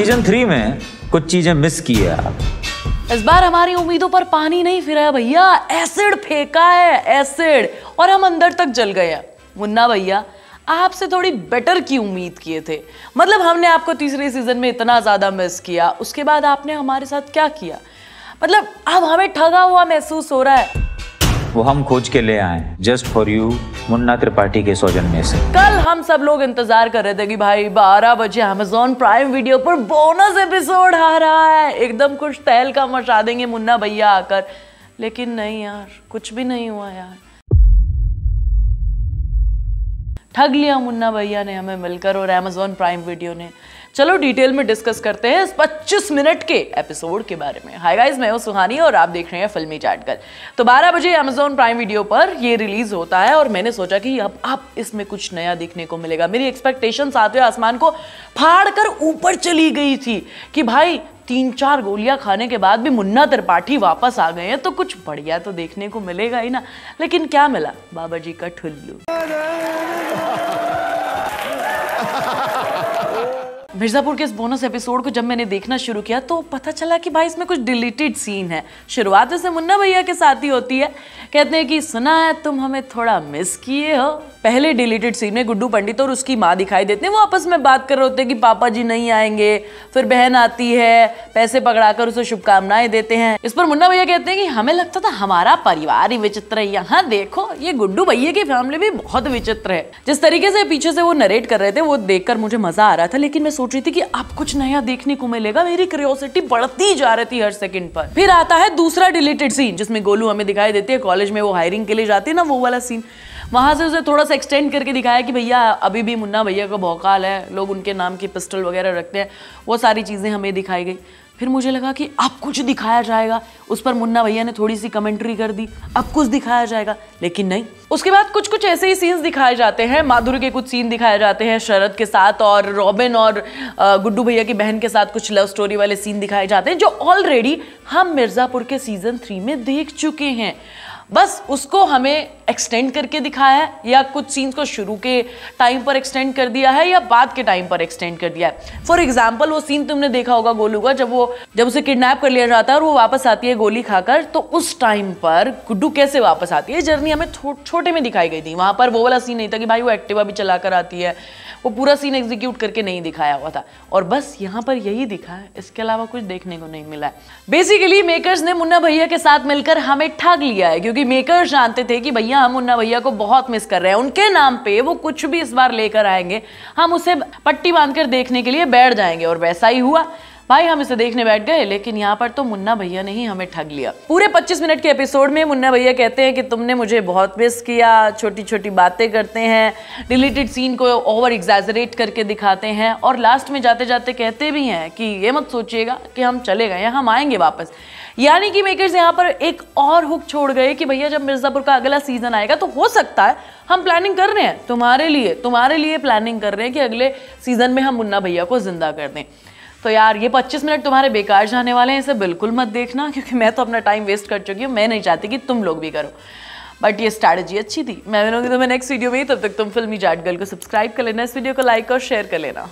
season three में कुछ चीजें मिस की है इस बार हमारी उम्मीदों पर पानी नहीं फिरा है भैया एसिड फेंका है एसिड और हम अंदर तक जल गए मुन्ना भैया आपसे थोड़ी बेटर की उम्मीद किए थे मतलब हमने आपको तीसरे सीजन में इतना ज्यादा मिस किया उसके बाद आपने हमारे साथ क्या किया मतलब अब हमें ठगा हुआ महसूस हो रहा है वो हम खोज के ले आए just for you Munna Tripathi के सौजन में से कल हम सब लोग इंतजार कर रहे थे कि भाई 12 बजे अमेजोन प्राइम वीडियो पर बोनस एपिसोड आ रहा है एकदम कुछ तहल का मचा देंगे मुन्ना भैया आकर लेकिन नहीं यार कुछ भी नहीं हुआ यार ठग लिया मुन्ना भैया ने हमें मिलकर और अमेजोन प्राइम वीडियो ने चलो डिटेल में डिस्कस करते हैं इस पच्चीस मिनट के एपिसोड के बारे में हाय गाइस मैं हूं सुहानी और आप देख रहे हैं फिल्मी चाटकर तो बारह बजे अमेजोन प्राइम वीडियो पर ये रिलीज होता है और मैंने सोचा कि अब अब इसमें कुछ नया देखने को मिलेगा मेरी एक्सपेक्टेशन सातवें आसमान को फाड़ कर ऊपर चली गई थी कि भाई तीन चार गोलियां खाने के बाद भी मुन्ना त्रिपाठी वापस आ गए हैं तो कुछ बढ़िया तो देखने को मिलेगा ही ना लेकिन क्या मिला बाबा जी का ठुल्लू मिर्ज़ापुर के इस बोनस एपिसोड को जब मैंने देखना शुरू किया तो पता चला कि भाई इसमें कुछ डिलीटेड सीन है शुरुआत से मुन्ना भैया के साथ ही होती है कहते हैं कि सुना है तुम हमें थोड़ा मिस किए हो पहले डिलीटेड सीन में गुड्डू पंडित और उसकी माँ दिखाई देते हैं वो आपस में बात कर रहे होते हैं कि पापा जी नहीं आएंगे फिर बहन आती है पैसे पकड़ा उसे शुभकामनाएं देते हैं इस पर मुन्ना भैया कहते हैं कि हमें लगता था हमारा परिवार ही विचित्र है यहाँ देखो ये गुड्डू भैया की फैमिली भी बहुत विचित्र है जिस तरीके से पीछे से वो नरेट कर रहे थे वो देख मुझे मजा आ रहा था लेकिन मैं सोच रही थी कि अब कुछ नया देखने को मिलेगा मेरी क्रियोसिटी बढ़ती जा रही थी हर सेकंड पर फिर आता है दूसरा डिलीटेड सीन जिसमें गोलू हमें दिखाई देते हैं कॉलेज में वो हायरिंग के लिए जाते हैं ना वो वाला सीन वहां से उसे थोड़ा सा एक्सटेंड करके दिखाया कि भैया अभी भी मुन्ना भैया का भौकाल है लोग उनके नाम की पिस्टल वगैरह रखते हैं वो सारी चीज़ें हमें दिखाई गई फिर मुझे लगा कि अब कुछ दिखाया जाएगा उस पर मुन्ना भैया ने थोड़ी सी कमेंट्री कर दी अब कुछ दिखाया जाएगा लेकिन नहीं उसके बाद कुछ कुछ ऐसे ही सीन्स दिखाए जाते हैं माधुरी के कुछ सीन दिखाए जाते हैं शरद के साथ और रॉबिन और गुड्डू भैया की बहन के साथ कुछ लव स्टोरी वाले सीन दिखाए जाते हैं जो ऑलरेडी हम मिर्ज़ापुर के सीज़न थ्री में देख चुके हैं बस उसको हमें एक्सटेंड करके दिखाया है या कुछ सीन्स को शुरू के टाइम पर एक्सटेंड कर दिया है या बाद के टाइम पर एक्सटेंड कर दिया है फॉर एग्जाम्पल वो सीन तुमने देखा होगा गोलू का जब वो जब उसे किडनैप कर लिया जाता है और वो वापस आती है गोली खाकर तो उस टाइम पर गुड्डू कैसे वापस आती है जर्नी हमें थो, छोटे में दिखाई गई थी वहाँ पर वो वाला सीन नहीं था कि भाई वो एक्टिवा भी चला कर आती है वो पूरा सीन एग्जीक्यूट करके नहीं दिखाया हुआ था और बस यहाँ पर यही दिखा है इसके अलावा कुछ देखने को नहीं मिला है बेसिकली मेकर्स ने मुन्ना भैया के साथ मिलकर हमें ठग लिया है क्योंकि क्योंकि मेकर जानते थे कि भैया हम उन्ना भैया को बहुत मिस कर रहे हैं उनके नाम पे वो कुछ भी इस बार लेकर आएंगे हम उसे पट्टी बांधकर देखने के लिए बैठ जाएंगे और वैसा ही हुआ भाई हम इसे देखने बैठ गए लेकिन यहाँ पर तो मुन्ना भैया ने ही हमें ठग लिया पूरे 25 मिनट के एपिसोड में मुन्ना भैया कहते हैं कि तुमने मुझे बहुत मिस किया छोटी छोटी बातें करते हैं डिलीटेड सीन को ओवर एग्जाजरेट करके दिखाते हैं और लास्ट में जाते जाते कहते भी हैं कि ये मत सोचिएगा कि हम चले गए हम आएंगे वापस यानी कि मेकर्स यहाँ पर एक और हुक छोड़ गए कि भैया जब मिर्ज़ापुर का अगला सीज़न आएगा तो हो सकता है हम प्लानिंग कर रहे हैं तुम्हारे लिए तुम्हारे लिए प्लानिंग कर रहे हैं कि अगले सीज़न में हम मुन्ना भैया को ज़िंदा कर दें तो यार ये 25 मिनट तुम्हारे बेकार जाने वाले हैं इसे बिल्कुल मत देखना क्योंकि मैं तो अपना टाइम वेस्ट कर चुकी हूँ मैं नहीं चाहती कि तुम लोग भी करो बट ये स्ट्रैटेजी अच्छी थी मैं मिलूंगी तुम्हें नेक्स्ट वीडियो में ही तब तक तुम फिल्मी जाट गर्ल को सब्सक्राइब कर लेना इस वीडियो को लाइक और शेयर कर लेना